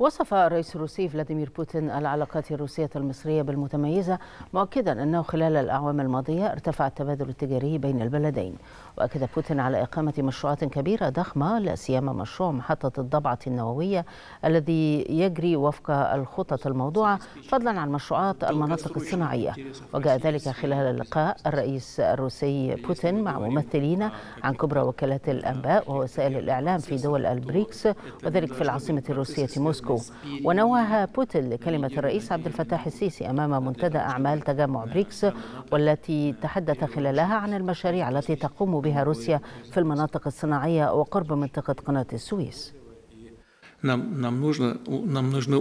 وصف الرئيس الروسي فلاديمير بوتين العلاقات الروسية المصرية بالمتميزة مؤكدا أنه خلال الأعوام الماضية ارتفع التبادل التجاري بين البلدين وأكد بوتين على إقامة مشروعات كبيرة ضخمة لا سيما مشروع محطة الضبعة النووية الذي يجري وفق الخطط الموضوعة فضلا عن مشروعات المناطق الصناعية وجاء ذلك خلال اللقاء الرئيس الروسي بوتين مع ممثلين عن كبرى وكالات الأنباء ووسائل الإعلام في دول البريكس وذلك في العاصمة الروسية موسكو موسكو ونوه بوتين لكلمة الرئيس عبد الفتاح السيسي أمام منتدى أعمال تجمع بريكس والتي تحدث خلالها عن المشاريع التي تقوم بها روسيا في المناطق الصناعية وقرب منطقة قناة السويس нам, нам,